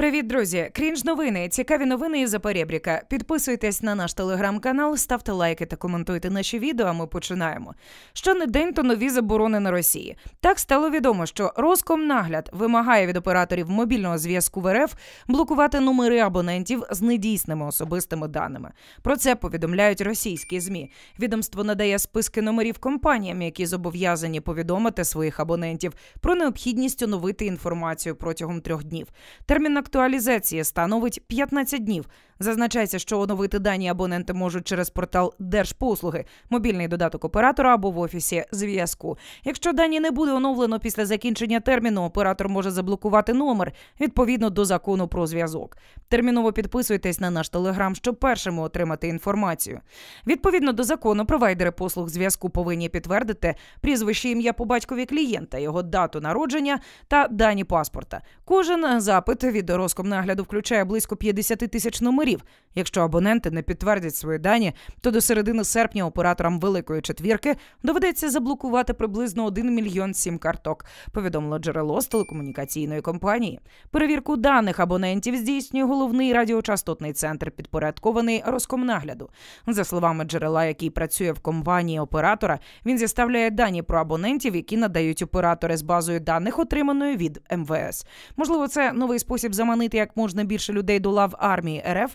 Привіт, друзі! Крінж новини. Цікаві новини із Запорєбріка. Підписуйтесь на наш телеграм-канал, ставте лайки та коментуйте наші відео. а Ми починаємо. що не день, то нові заборони на Росії. Так стало відомо, що Роскомнагляд вимагає від операторів мобільного зв'язку в РФ блокувати номери абонентів з недійсними особистими даними. Про це повідомляють російські змі. Відомство надає списки номерів компаніям, які зобов'язані повідомити своїх абонентів про необхідність оновити інформацію протягом трьох днів. Термін Актуалізація становить 15 днів. Зазначається, що оновити дані абоненти можуть через портал Держпослуги, мобільний додаток оператора або в офісі зв'язку. Якщо дані не буде оновлено після закінчення терміну, оператор може заблокувати номер відповідно до закону про зв'язок. Терміново підписуйтесь на наш телеграм, щоб першими отримати інформацію. Відповідно до закону, провайдери послуг зв'язку повинні підтвердити прізвище ім'я по батькові клієнта, його дату народження та дані паспорта. Кожен запит від Роскомнагляду включає близько 50 тисяч номерів договорів. Якщо абоненти не підтвердять свої дані, то до середини серпня операторам великої четвірки доведеться заблокувати приблизно 1 мільйон сім карток. Повідомило джерело з телекомунікаційної компанії. Перевірку даних абонентів здійснює головний радіочастотний центр, підпорядкований Роскомнагляду. За словами джерела, який працює в компанії оператора, він зіставляє дані про абонентів, які надають оператори з базою даних, отриманої від МВС. Можливо, це новий спосіб заманити як можна більше людей до лав армії РФ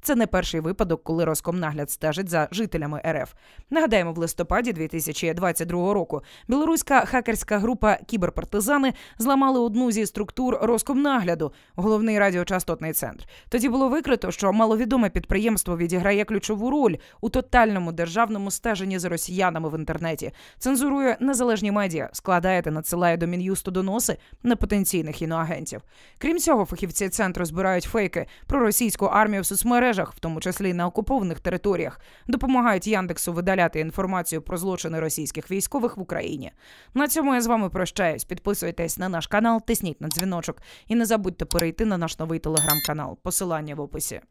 Це не перший випадок, коли Роскомнагляд стежить за жителями РФ. Нагадаємо, в листопаді 2022 року білоруська хакерська група кіберпартизани зламали одну зі структур Роскомнагляду, головний радіочастотний центр. Тоді було викрито, що маловідоме підприємство відіграє ключову роль у тотальному державному стеженні за росіянами в інтернеті, цензурує незалежні медіа, складає та надсилає до мін'юсту доноси на потенційних іноагентів. Крім цього, фахівці центру збирають фейки про російську армію в соцмережах, мережах, в тому числі на окупованих територіях, допомагають Яндексу видаляти інформацію про злочини російських військових в Україні. На цьому я з вами прощаюсь. Підписуйтесь на наш канал, тисніть на дзвіночок і не забудьте перейти на наш новий телеграм-канал. Посилання в описі.